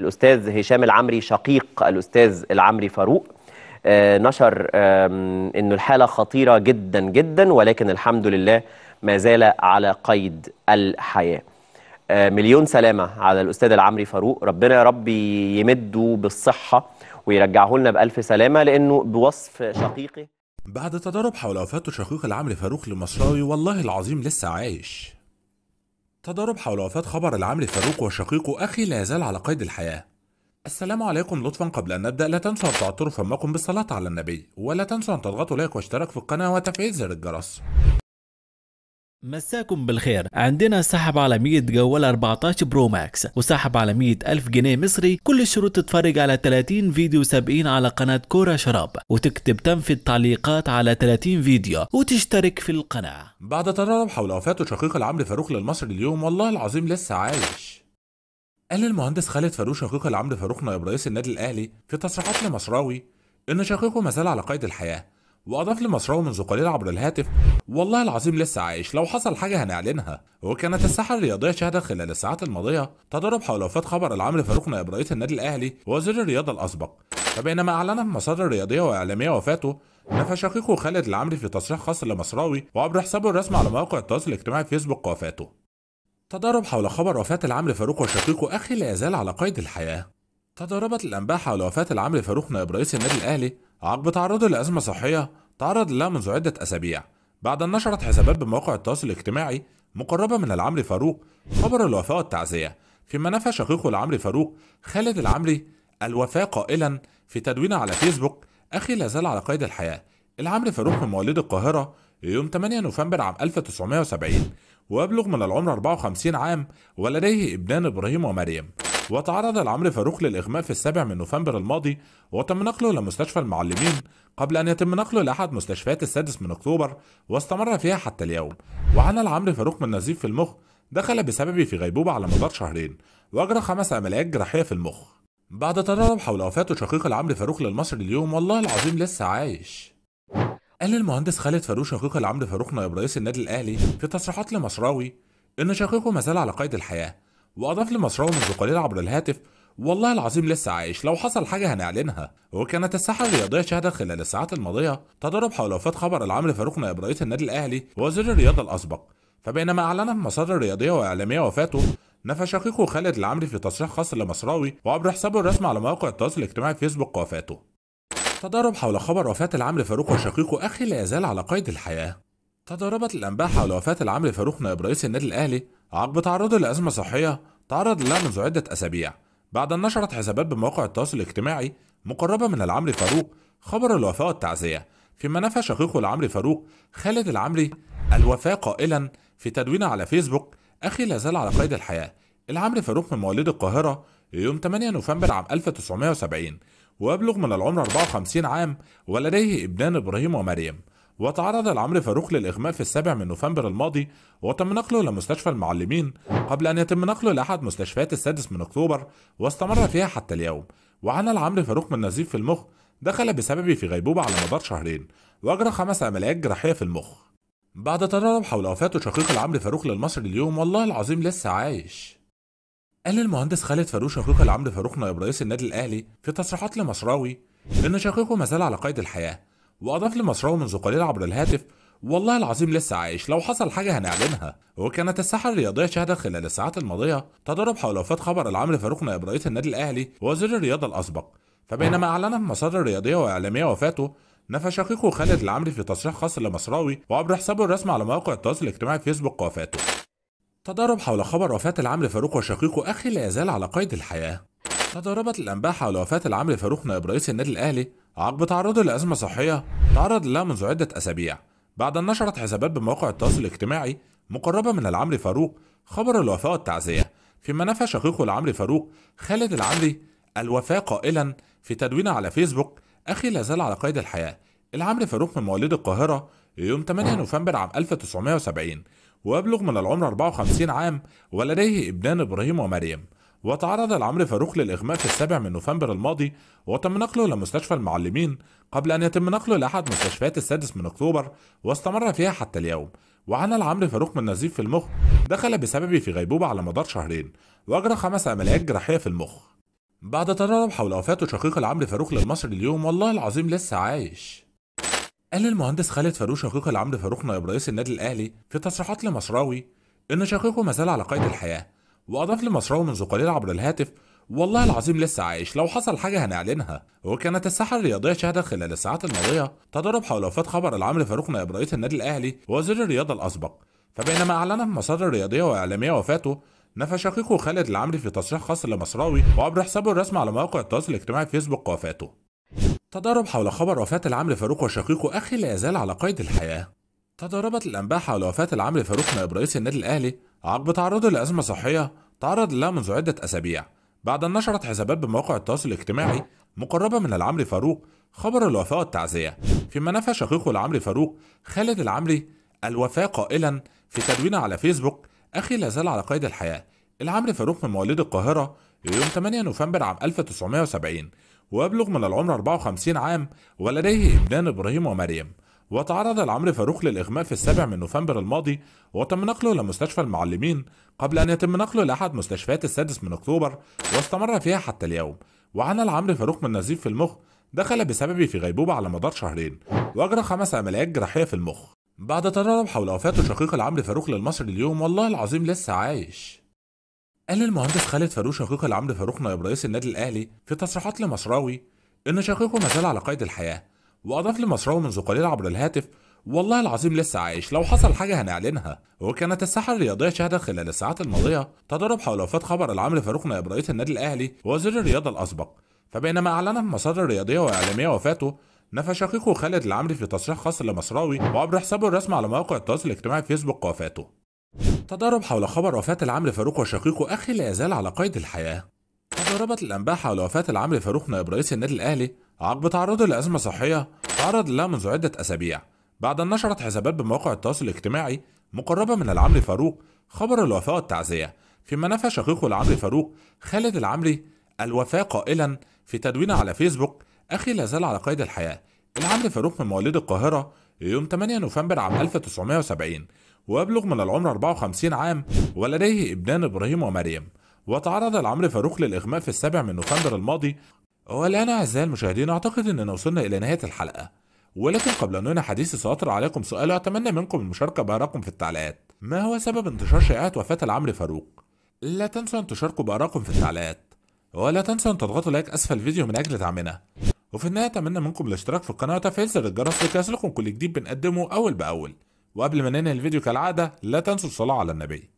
الأستاذ هشام العمري شقيق الأستاذ العمري فاروق آه، نشر أنه الحالة خطيرة جدا جدا ولكن الحمد لله ما زال على قيد الحياة آه، مليون سلامة على الأستاذ العمري فاروق ربنا يا رب يمده بالصحة ويرجعه لنا بألف سلامة لأنه بوصف شقيقه بعد تضارب حول وفاة شقيق العمري فاروق المصراوي والله العظيم لسه عايش تضارب حول وفاة خبر العامل فاروق وشقيقه أخي لا يزال على قيد الحياة السلام عليكم لطفا قبل أن نبدأ لا تنسوا أن تعطروا فمكم بالصلاة على النبي ولا تنسوا أن تضغطوا لايك واشتراك في القناة وتفعيل زر الجرس مساكم بالخير عندنا سحب على 100 جوال 14 برو ماكس وسحب على 100 ألف جنيه مصري كل الشروط تتفرج على 30 فيديو سابقين على قناة كورة شراب وتكتب تم في التعليقات على 30 فيديو وتشترك في القناة بعد تضارب حول وفاة شقيق العمري فاروق للمصري اليوم والله العظيم لسه عايش قال المهندس خالد فاروق شقيق العمري فاروق نائب رئيس النادي الأهلي في تصريحات لمصراوي إن شقيقه ما زال على قيد الحياة واضاف لمشروعه منذ قليل عبر الهاتف والله العظيم لسه عايش لو حصل حاجه هنعلنها وكانت الساحه الرياضيه شهدت خلال الساعات الماضيه تضارب حول وفاه خبر العمل فاروق نائب رئيس النادي الاهلي ووزير الرياضه الاسبق فبينما اعلنت مصادر رياضيه واعلاميه وفاته نفى شقيقه خالد العمري في تصريح خاص لمصراوي وعبر حسابه الرسمي على مواقع التواصل الاجتماعي فيسبوك وفاته تضارب حول خبر وفاه العمري فاروق وشقيقه اخي لا يزال على قيد الحياه تضاربت الانباء حول وفاه العمري فاروق نائب رئيس النادي الاهلي عقب تعرضه لأزمة صحية تعرض لها منذ عدة أسابيع بعد أن نشرت حسابات بمواقع التواصل الاجتماعي مقربة من العمري فاروق خبر الوفاة والتعزية فيما نفى شقيقه العمري فاروق خالد العمري الوفاة قائلا في تدوينه على فيسبوك أخي لا زال على قيد الحياة العمري فاروق من مواليد القاهرة يوم 8 نوفمبر عام 1970 ويبلغ من العمر 54 عام ولديه ابنان إبراهيم ومريم وتعرض العمر فاروق للإغماء في السابع من نوفمبر الماضي وتم نقله لمستشفى المعلمين قبل أن يتم نقله لأحد مستشفيات السادس من أكتوبر واستمر فيها حتى اليوم وعانى العمر فاروق من نزيف في المخ دخل بسببه في غيبوبة على مدار شهرين وأجرى خمس عمليات جراحية في المخ بعد تدرب حول وفاة شقيق العمر فاروق للمصري اليوم والله العظيم لسه عايش قال المهندس خالد فاروق شقيق العمر فاروق نائب رئيس النادي الأهلي في تصريحات لمصراوي إن شقيقه ما زال على قيد الحياة وأضاف لمشروعه منذ قليل عبر الهاتف والله العظيم لسه عايش لو حصل حاجة هنعلنها وكانت الساحة الرياضية شهدت خلال الساعات الماضية تضارب حول وفاة خبر العمل فاروق نائب رئيس النادي الأهلي ووزير الرياضة الأسبق فبينما أعلنت المصادر الرياضيه وإعلامية وفاته نفى شقيقه خالد العمري في تصريح خاص لمصراوي وعبر حسابه الرسمي على مواقع التواصل الاجتماعي فيسبوك وفاته تضارب حول خبر وفاة العمري فاروق وشقيقه أخي لا يزال على قيد الحياة تضاربت الأنباء حول وفاة العمري فاروق نائب رئيس النادي الأهلي عقب تعرضه لأزمة صحية تعرض لها منذ عدة أسابيع بعد أن نشرت حسابات بمواقع التواصل الاجتماعي مقربة من العمري فاروق خبر الوفاة والتعزية فيما نفى شقيقه العمري فاروق خالد العمري الوفاة قائلا في تدوينه على فيسبوك أخي لا زال على قيد الحياة العمري فاروق من مواليد القاهرة يوم 8 نوفمبر عام 1970 ويبلغ من العمر 54 عام ولديه ابنان إبراهيم ومريم وتعرض العمر فاروق للإغماء في السابع من نوفمبر الماضي وتم نقله لمستشفى المعلمين قبل أن يتم نقله لأحد مستشفيات السادس من أكتوبر واستمر فيها حتى اليوم وعانى العمر فاروق من نزيف في المخ دخل بسببه في غيبوبة على مدار شهرين وأجرى خمس عمليات جراحية في المخ بعد تدرب حول وفاة شقيق العمر فاروق للمصري اليوم والله العظيم لسه عايش قال المهندس خالد فاروق شقيق العمر فاروق نائب رئيس النادي الأهلي في تصريحات لمصراوي إن شقيقه ما زال على قيد الحياة وأضاف لمشروعه منذ قليل عبر الهاتف والله العظيم لسه عايش لو حصل حاجة هنعلنها وكانت الساحة الرياضية شهدت خلال الساعات الماضية تضارب حول وفاة خبر العمل فاروق نائب رئيس النادي الأهلي ووزير الرياضة الأسبق فبينما أعلنت مصادر رياضية وإعلامية وفاته نفى شقيقه خالد العمري في تصريح خاص لمصراوي وعبر حسابه الرسمي على مواقع التواصل الاجتماعي فيسبوك وفاته تضارب حول خبر وفاة العمري فاروق وشقيقه أخي لا يزال على قيد الحياة تضاربت الأنباء حول وفاة العمري فاروق نائب رئيس النادي الأهلي عقب تعرضه لأزمة صحية تعرض لها منذ عدة أسابيع بعد أن نشرت حسابات بمواقع التواصل الاجتماعي مقربة من العمري فاروق خبر الوفاة والتعزية فيما نفى شقيقه العمري فاروق خالد العمري الوفاة قائلا في تدوينه على فيسبوك أخي لا على قيد الحياة العمري فاروق من مواليد القاهرة يوم 8 آه. نوفمبر عام 1970 ويبلغ من العمر 54 عام ولديه ابنان إبراهيم ومريم وتعرض العمر فاروق للإغماء في السابع من نوفمبر الماضي وتم نقله لمستشفى المعلمين قبل أن يتم نقله لأحد مستشفيات السادس من أكتوبر واستمر فيها حتى اليوم وعانى العمر فاروق من نزيف في المخ دخل بسببه في غيبوبة على مدار شهرين وأجرى خمس عمليات جراحية في المخ بعد تدرب حول وفاة شقيق العمر فاروق للمصري اليوم والله العظيم لسه عايش قال المهندس خالد فاروق شقيق العمر فاروق نائب رئيس النادي الأهلي في تصريحات لمصراوي إن شقيقه ما زال على قيد الحياة وأضاف لمشروعه منذ قليل عبر الهاتف والله العظيم لسه عايش لو حصل حاجة هنعلنها وكانت الساحة الرياضية شهدت خلال الساعات الماضية تضارب حول وفاة خبر العمل فاروق نائب رئيس النادي الأهلي ووزير الرياضة الأسبق فبينما أعلنت مصادر رياضية وإعلامية وفاته نفى شقيقه خالد العمري في تصريح خاص لمصراوي وعبر حسابه الرسمي على مواقع التواصل الاجتماعي فيسبوك وفاته تضارب حول خبر وفاة العمري فاروق وشقيقه أخي لا يزال على قيد الحياة تضاربت الأنباء حول وفاة العمري فاروق نائب رئيس النادي الأهلي عقب تعرضه لأزمة صحية تعرض لها منذ عدة أسابيع بعد أن نشرت حسابات بمواقع التواصل الاجتماعي مقربة من العمري فاروق خبر الوفاة والتعزية فيما نفى شقيقه العمري فاروق خالد العمري الوفاة قائلا في تدوينه على فيسبوك أخي لا زال على قيد الحياة العمري فاروق من مواليد القاهرة يوم 8 نوفمبر عام 1970 ويبلغ من العمر 54 عام ولديه ابنان إبراهيم ومريم وتعرض العمر فاروق للإغماء في السابع من نوفمبر الماضي وتم نقله لمستشفى المعلمين قبل أن يتم نقله لأحد مستشفيات السادس من أكتوبر واستمر فيها حتى اليوم وعانى العمر فاروق من نزيف في المخ دخل بسببه في غيبوبة على مدار شهرين وأجرى خمس عمليات جراحية في المخ بعد تدرب حول وفاة شقيق العمر فاروق للمصري اليوم والله العظيم لسه عايش قال المهندس خالد فاروق شقيق العمر فاروق نائب رئيس النادي الأهلي في تصريحات لمصراوي إن شقيقه ما زال على قيد الحياة واضاف لمشروعه منذ قليل عبر الهاتف والله العظيم لسه عايش لو حصل حاجة هنعلنها وكانت الساحة الرياضية شهدت خلال الساعات الماضية تضارب حول وفاة خبر العامل فاروق نائب رئيس النادي الأهلي ووزير الرياضة الأسبق فبينما أعلنت مصادر رياضية وإعلامية وفاته نفى شقيقه خالد العمري في تصريح خاص لمصراوي وعبر حسابه الرسمي على مواقع التواصل الاجتماعي فيسبوك وفاته تضارب حول خبر وفاة العمري فاروق وشقيقه أخي لا يزال على قيد الحياة تضاربت الأنباء حول وفاة العمري فاروق نائب رئيس النادي الأهلي عقب تعرضه لأزمة صحية تعرض لها منذ عدة أسابيع بعد أن نشرت حسابات بمواقع التواصل الاجتماعي مقربة من العمري فاروق خبر الوفاة والتعزية فيما نفى شقيقه العمري فاروق خالد العمري الوفاة قائلا في تدوين على فيسبوك أخي لا زال على قيد الحياة العمري فاروق من مواليد القاهرة يوم 8 نوفمبر عام 1970 ويبلغ من العمر 54 عام ولديه ابنان إبراهيم ومريم وتعرض العمري فاروق للإغماء في السابع من نوفمبر الماضي والآن أعزائي المشاهدين أعتقد أننا وصلنا إلى نهاية الحلقة ولكن قبل أن ننهي حديثي سأطرح عليكم سؤال وأتمنى منكم المشاركة بآرائكم في التعليقات ما هو سبب انتشار شائعة وفاة العمري فاروق؟ لا تنسوا أن تشاركوا بآرائكم في التعليقات ولا تنسوا أن تضغطوا لايك أسفل الفيديو من أجل دعمنا وفي النهاية أتمنى منكم الاشتراك في القناة وتفعيل زر الجرس لكي يصلكم كل جديد بنقدمه أول بأول وقبل ما ننهي الفيديو كالعادة لا تنسوا الصلاة على النبي